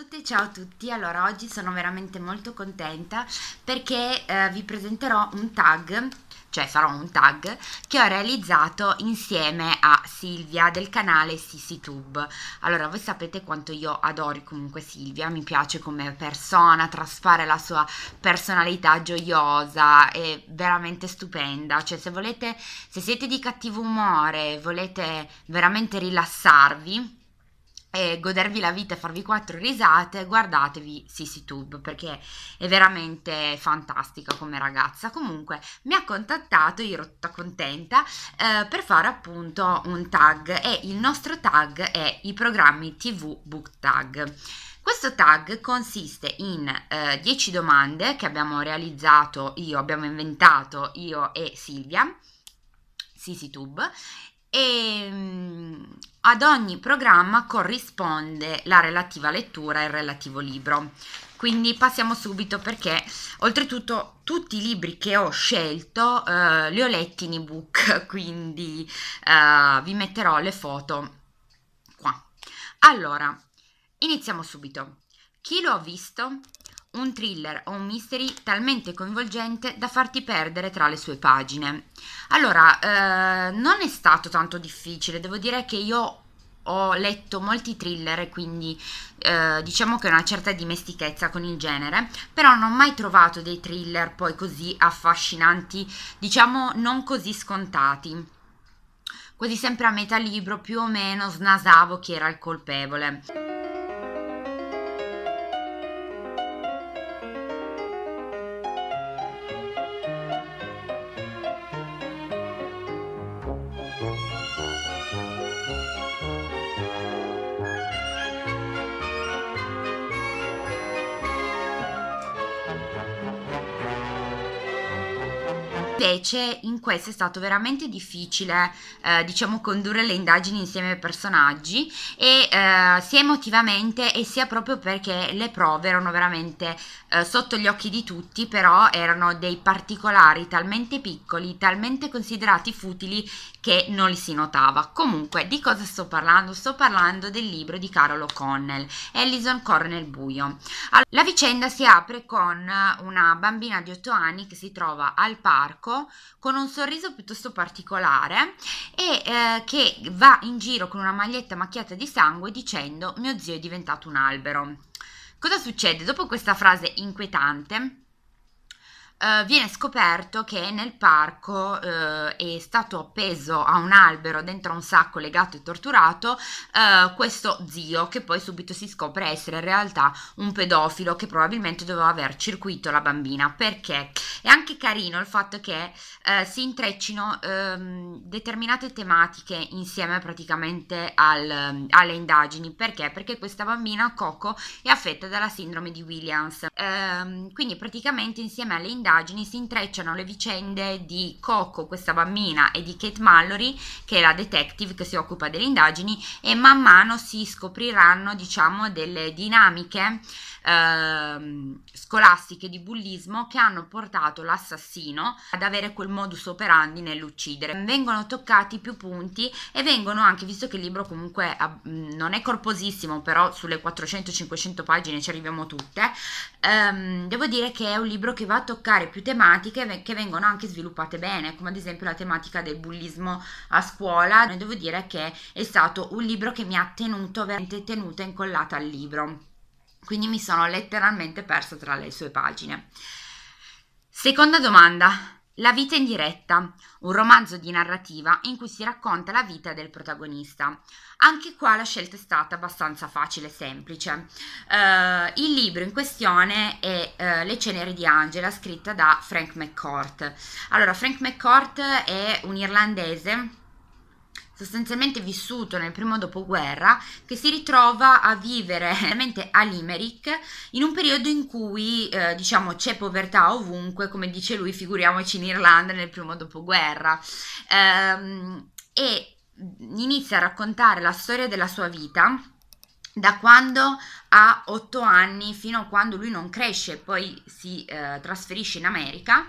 tutte, ciao a tutti. Allora, oggi sono veramente molto contenta perché eh, vi presenterò un tag, cioè farò un tag che ho realizzato insieme a Silvia del canale SissiTube. Allora, voi sapete quanto io adoro comunque Silvia, mi piace come persona, trasfare la sua personalità gioiosa, è veramente stupenda. Cioè, se volete, se siete di cattivo umore, volete veramente rilassarvi, eh, godervi la vita e farvi quattro risate, guardatevi SisiTube perché è veramente fantastica come ragazza. Comunque mi ha contattato, io ero tutta contenta, eh, per fare appunto un tag e il nostro tag è i programmi TV Book Tag. Questo tag consiste in eh, 10 domande che abbiamo realizzato io, abbiamo inventato io e Silvia, SisiTube, e mm, ad ogni programma corrisponde la relativa lettura e il relativo libro. Quindi passiamo subito perché oltretutto tutti i libri che ho scelto eh, li ho letti in ebook, quindi eh, vi metterò le foto qua. Allora, iniziamo subito. Chi lo ha visto? un thriller o un mystery talmente coinvolgente da farti perdere tra le sue pagine. Allora, eh, non è stato tanto difficile, devo dire che io ho letto molti thriller e quindi eh, diciamo che ho una certa dimestichezza con il genere, però non ho mai trovato dei thriller poi così affascinanti, diciamo non così scontati. Quasi sempre a metà libro più o meno snasavo chi era il colpevole. Invece questo è stato veramente difficile, eh, diciamo, condurre le indagini insieme ai personaggi, e, eh, sia emotivamente e sia proprio perché le prove erano veramente eh, sotto gli occhi di tutti, però erano dei particolari talmente piccoli, talmente considerati futili che non li si notava. Comunque, di cosa sto parlando? Sto parlando del libro di Carol connell Ellison Corre nel buio. Allora, la vicenda si apre con una bambina di 8 anni che si trova al parco con un sorriso piuttosto particolare e eh, che va in giro con una maglietta macchiata di sangue dicendo mio zio è diventato un albero. Cosa succede? Dopo questa frase inquietante, Uh, viene scoperto che nel parco uh, è stato appeso a un albero dentro un sacco legato e torturato uh, questo zio che poi subito si scopre essere in realtà un pedofilo che probabilmente doveva aver circuito la bambina perché è anche carino il fatto che eh, si intreccino ehm, determinate tematiche insieme praticamente al, alle indagini. Perché? Perché questa bambina, Coco, è affetta dalla sindrome di Williams. Ehm, quindi praticamente insieme alle indagini si intrecciano le vicende di Coco, questa bambina, e di Kate Mallory, che è la detective che si occupa delle indagini, e man mano si scopriranno, diciamo, delle dinamiche ehm, scolastiche di bullismo che hanno portato stato l'assassino ad avere quel modus operandi nell'uccidere. Vengono toccati più punti e vengono anche, visto che il libro comunque non è corposissimo, però sulle 400-500 pagine ci arriviamo tutte, ehm, devo dire che è un libro che va a toccare più tematiche che vengono anche sviluppate bene, come ad esempio la tematica del bullismo a scuola. E devo dire che è stato un libro che mi ha tenuto, veramente tenuta incollata al libro quindi mi sono letteralmente persa tra le sue pagine. Seconda domanda. La vita in diretta, un romanzo di narrativa in cui si racconta la vita del protagonista. Anche qua la scelta è stata abbastanza facile e semplice. Eh, il libro in questione è eh, Le ceneri di Angela, scritta da Frank McCourt. Allora, Frank McCourt è un irlandese sostanzialmente vissuto nel primo dopoguerra, che si ritrova a vivere veramente a Limerick in un periodo in cui eh, diciamo c'è povertà ovunque, come dice lui, figuriamoci in Irlanda nel primo dopoguerra. Ehm, e inizia a raccontare la storia della sua vita da quando ha otto anni fino a quando lui non cresce, e poi si eh, trasferisce in America.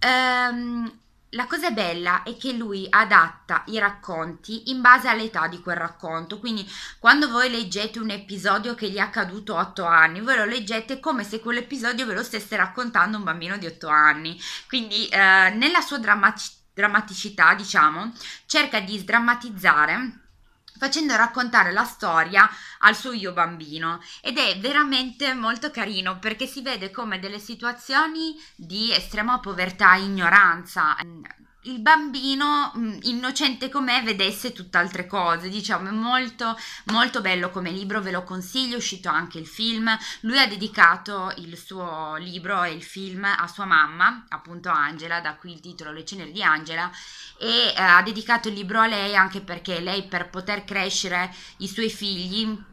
Ehm, la cosa bella è che lui adatta i racconti in base all'età di quel racconto, quindi quando voi leggete un episodio che gli è accaduto a 8 anni, voi lo leggete come se quell'episodio ve lo stesse raccontando un bambino di 8 anni, quindi eh, nella sua drammaticità, diciamo, cerca di sdrammatizzare facendo raccontare la storia al suo io bambino ed è veramente molto carino perché si vede come delle situazioni di estrema povertà e ignoranza il bambino mm, innocente com'è vedesse tutt'altre cose diciamo è molto molto bello come libro ve lo consiglio è uscito anche il film lui ha dedicato il suo libro e il film a sua mamma appunto Angela da qui il titolo Le ceneri di Angela e eh, ha dedicato il libro a lei anche perché lei per poter crescere i suoi figli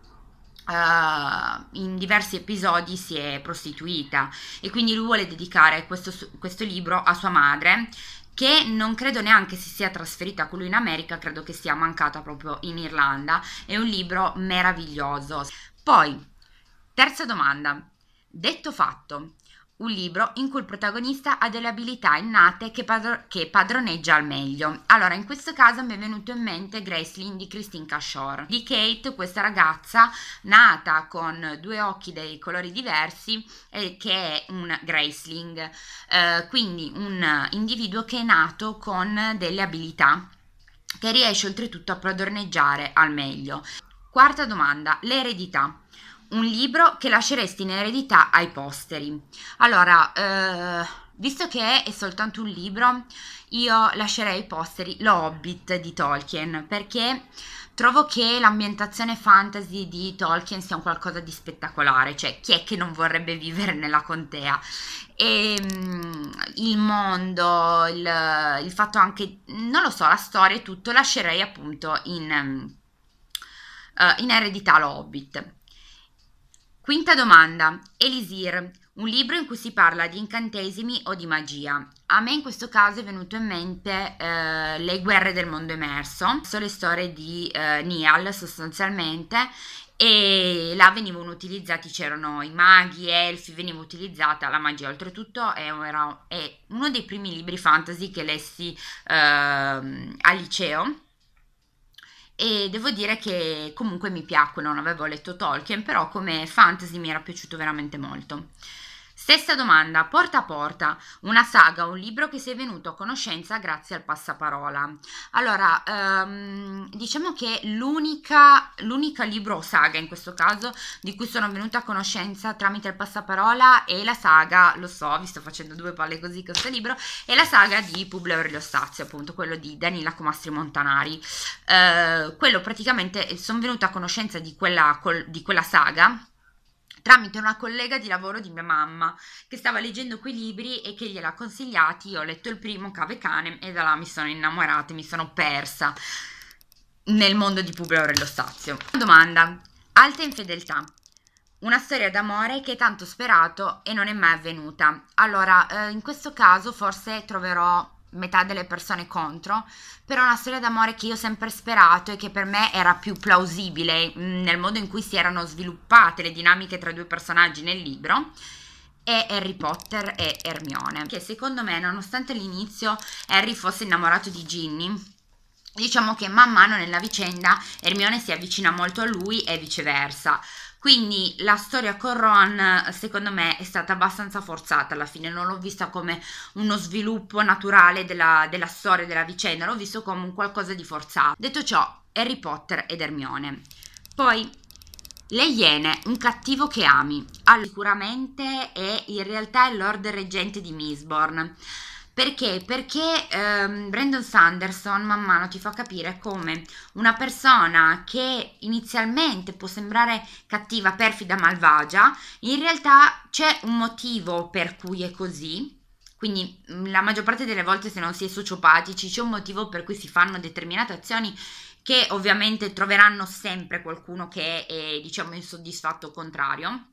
Uh, in diversi episodi si è prostituita e quindi lui vuole dedicare questo, questo libro a sua madre che non credo neanche si sia trasferita con lui in America, credo che sia mancata proprio in Irlanda. È un libro meraviglioso. Poi, terza domanda. Detto fatto, un libro in cui il protagonista ha delle abilità innate che, padro- che, padroneggia al meglio. Allora, in questo caso mi è venuto in mente Graceland di Christine Cashore. Di Kate, questa ragazza nata con due occhi dei colori diversi eh, che è un Graceland, eh, quindi un individuo che è nato con delle abilità che riesce oltretutto a padroneggiare al meglio. Quarta domanda, l'eredità un libro che lasceresti in eredità ai posteri. Allora, eh, visto che è soltanto un libro, io lascerei ai posteri Lo Hobbit di Tolkien, perché trovo che l'ambientazione fantasy di Tolkien sia un qualcosa di spettacolare, cioè chi è che non vorrebbe vivere nella contea? E um, il mondo, il, il, fatto anche, non lo so, la storia e tutto, lascerei appunto in, um, uh, in eredità lo Hobbit. Quinta domanda. Elisir, un libro in cui si parla di incantesimi o di magia. A me in questo caso è venuto in mente eh, Le guerre del mondo emerso, sono le storie di eh, Nial sostanzialmente e là venivano utilizzati, c'erano i maghi, elfi, veniva utilizzata la magia, oltretutto è, era, è uno dei primi libri fantasy che lessi eh, al liceo e devo dire che comunque mi piacque, non avevo letto Tolkien, però come fantasy mi era piaciuto veramente molto. Stessa domanda, porta a porta, una saga, un libro che sei venuto a conoscenza grazie al passaparola. Allora, ehm, diciamo che l'unica, l'unica libro o saga in questo caso di cui sono venuta a conoscenza tramite il passaparola è la saga, lo so, vi sto facendo due palle così con questo libro, è la saga di Publio Aurelio Stazio, appunto quello di Danila Comastri Montanari. Eh, quello praticamente, sono venuta a conoscenza di quella, col, di quella saga tramite una collega di lavoro di mia mamma che stava leggendo quei libri e che gliel'ha consigliati. Io ho letto il primo, Cave Cane, e da là mi sono innamorata e mi sono persa nel mondo di Publio Aurelio Stazio. Domanda: Alta infedeltà. Una storia d'amore che è tanto sperato e non è mai avvenuta. Allora, eh, in questo caso forse troverò metà delle persone contro, però una storia d'amore che io ho sempre sperato e che per me era più plausibile mm, nel modo in cui si erano sviluppate le dinamiche tra i due personaggi nel libro è Harry Potter e Hermione, che secondo me nonostante all'inizio Harry fosse innamorato di Ginny, diciamo che man mano nella vicenda Hermione si avvicina molto a lui e viceversa. Quindi la storia con Ron, secondo me, è stata abbastanza forzata alla fine, non l'ho vista come uno sviluppo naturale della, della storia, della vicenda, l'ho visto come un qualcosa di forzato. Detto ciò, Harry Potter ed Hermione. Poi le Iene, un cattivo che ami. Allora, sicuramente è in realtà il Lord Reggente di Misborn. Perché? Perché ehm, Brandon Sanderson man mano ti fa capire come una persona che inizialmente può sembrare cattiva, perfida, malvagia, in realtà c'è un motivo per cui è così. Quindi mm, la maggior parte delle volte se non si è sociopatici c'è un motivo per cui si fanno determinate azioni che ovviamente troveranno sempre qualcuno che è, diciamo, insoddisfatto o contrario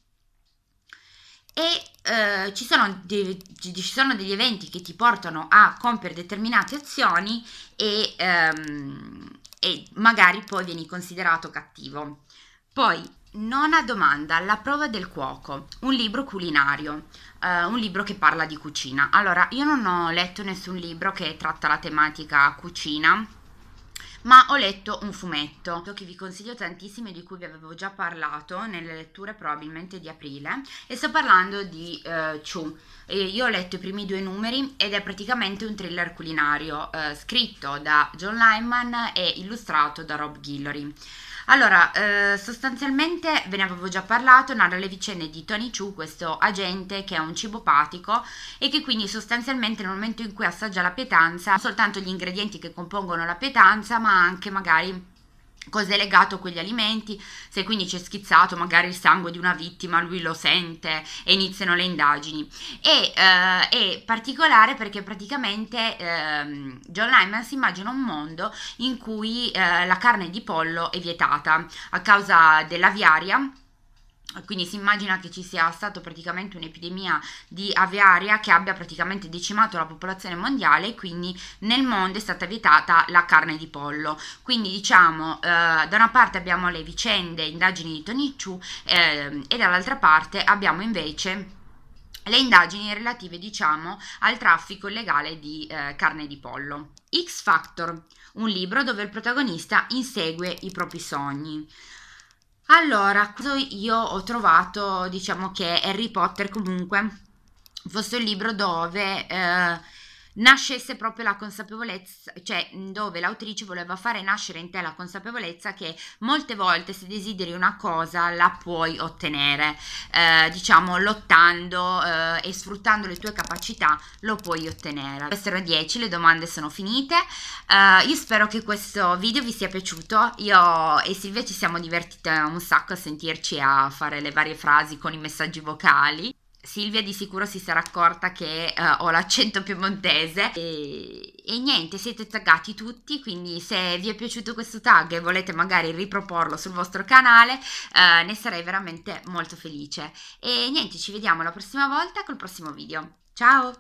e eh, ci, sono de- ci, sono degli eventi che ti portano a compiere determinate azioni e, ehm, e magari poi vieni considerato cattivo. Poi, nona domanda, La prova del cuoco, un libro culinario, eh, un libro che parla di cucina. Allora, io non ho letto nessun libro che tratta la tematica cucina ma ho letto un fumetto che vi consiglio tantissimo e di cui vi avevo già parlato nelle letture probabilmente di aprile e sto parlando di eh, Chu. E io ho letto i primi due numeri ed è praticamente un thriller culinario eh, scritto da John Lyman e illustrato da Rob Guillory. Allora, eh, sostanzialmente ve ne avevo già parlato, narra le vicende di Tony Chu, questo agente che è un cibo patico e che quindi sostanzialmente nel momento in cui assaggia la pietanza, non soltanto gli ingredienti che compongono la pietanza, ma anche magari cos'è legato a quegli alimenti, se quindi c'è schizzato magari il sangue di una vittima, lui lo sente e iniziano le indagini. E eh, è particolare perché praticamente eh, John Lyman si immagina un mondo in cui eh, la carne di pollo è vietata a causa della viaria quindi si immagina che ci sia stata praticamente un'epidemia di aviaria che abbia praticamente decimato la popolazione mondiale e quindi nel mondo è stata vietata la carne di pollo. Quindi diciamo eh, da una parte abbiamo le vicende, indagini di Tonicciu eh, e dall'altra parte abbiamo invece le indagini relative diciamo al traffico illegale di eh, carne di pollo. X Factor, un libro dove il protagonista insegue i propri sogni. Allora, io ho trovato, diciamo che Harry Potter comunque fosse un libro dove... Eh, nascesse proprio la consapevolezza, cioè dove l'autrice voleva fare nascere in te la consapevolezza che molte volte se desideri una cosa la puoi ottenere, eh, diciamo lottando eh, e sfruttando le tue capacità lo puoi ottenere. Queste erano 10, le domande sono finite, eh, io spero che questo video vi sia piaciuto, io e Silvia ci siamo divertite un sacco a sentirci a fare le varie frasi con i messaggi vocali. Silvia di sicuro si sarà accorta che uh, ho l'accento piemontese e, e, niente, siete taggati tutti, quindi se vi è piaciuto questo tag e volete magari riproporlo sul vostro canale uh, ne sarei veramente molto felice. E niente, ci vediamo la prossima volta col prossimo video. Ciao!